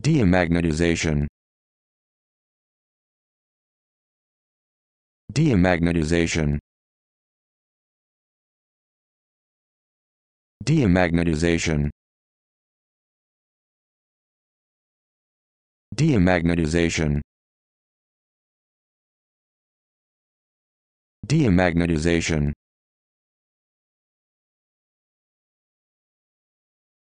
Demagnetization Demagnetization Demagnetization Demagnetization Demagnetization